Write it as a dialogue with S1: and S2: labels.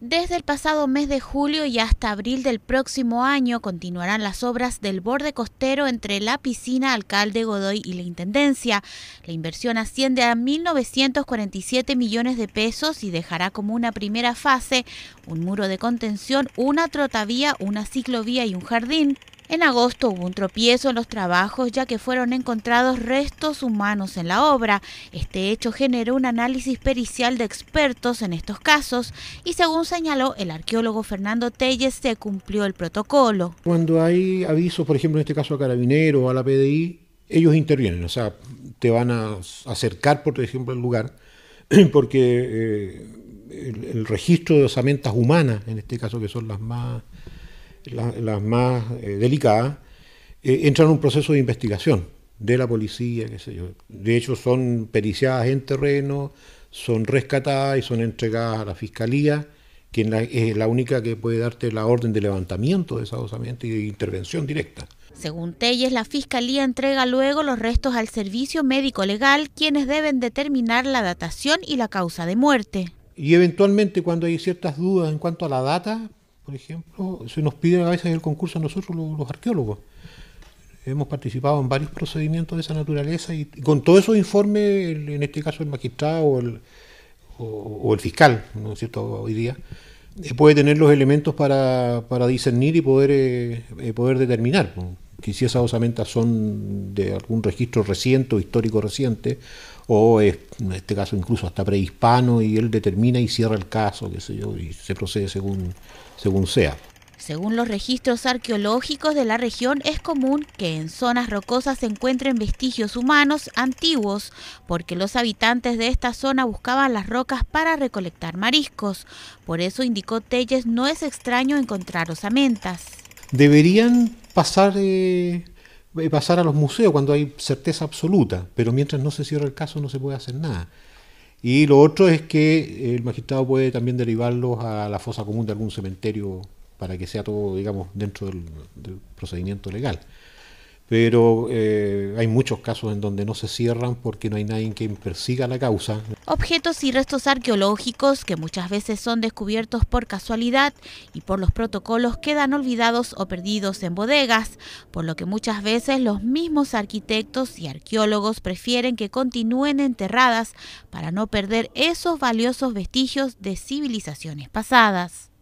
S1: Desde el pasado mes de julio y hasta abril del próximo año continuarán las obras del borde costero entre la piscina Alcalde Godoy y la Intendencia. La inversión asciende a 1.947 millones de pesos y dejará como una primera fase un muro de contención, una trotavía, una ciclovía y un jardín. En agosto hubo un tropiezo en los trabajos ya que fueron encontrados restos humanos en la obra. Este hecho generó un análisis pericial de expertos en estos casos y según señaló el arqueólogo Fernando Telles se cumplió el protocolo.
S2: Cuando hay avisos, por ejemplo en este caso a Carabinero o a la PDI, ellos intervienen, o sea, te van a acercar, por ejemplo, al lugar, porque eh, el, el registro de osamentas humanas, en este caso que son las más las más eh, delicadas, eh, entran en un proceso de investigación de la policía, qué sé yo. De hecho, son periciadas en terreno, son rescatadas y son entregadas a la fiscalía, quien es la única que puede darte la orden de levantamiento de esa y intervención directa.
S1: Según Telles, la Fiscalía entrega luego los restos al servicio médico legal, quienes deben determinar la datación y la causa de muerte.
S2: Y eventualmente cuando hay ciertas dudas en cuanto a la data, por ejemplo, se nos pide a veces el concurso a nosotros los, arqueólogos. Hemos participado en varios procedimientos de esa naturaleza y, con todo esos informes, el, en este caso el magistrado o el, fiscal, ¿no es cierto?, hoy día, eh, puede tener los elementos para, discernir y poder, eh, eh, poder determinar que si esas osamentas son de algún registro reciente o histórico reciente o es, en este caso incluso hasta prehispano, y él determina y cierra el caso, qué sé yo, y se procede según, según sea.
S1: Según los registros arqueológicos de la región, es común que en zonas rocosas se encuentren vestigios humanos antiguos, porque los habitantes de esta zona buscaban las rocas para recolectar mariscos. Por eso, indicó Telles, no es extraño encontrar osamentas.
S2: Deberían pasar eh, eh, pasar a los museos cuando hay certeza absoluta, pero mientras no se cierra el caso no se puede hacer nada. Y lo otro es que eh, el magistrado puede también derivarlos a la fosa común de algún cementerio para que sea todo, digamos, dentro del, del procedimiento legal pero eh, hay muchos casos en donde no se cierran porque no hay nadie que persiga la causa.
S1: Objetos y restos arqueológicos que muchas veces son descubiertos por casualidad y por los protocolos quedan olvidados o perdidos en bodegas, por lo que muchas veces los mismos arquitectos y arqueólogos prefieren que continúen enterradas para no perder esos valiosos vestigios de civilizaciones pasadas.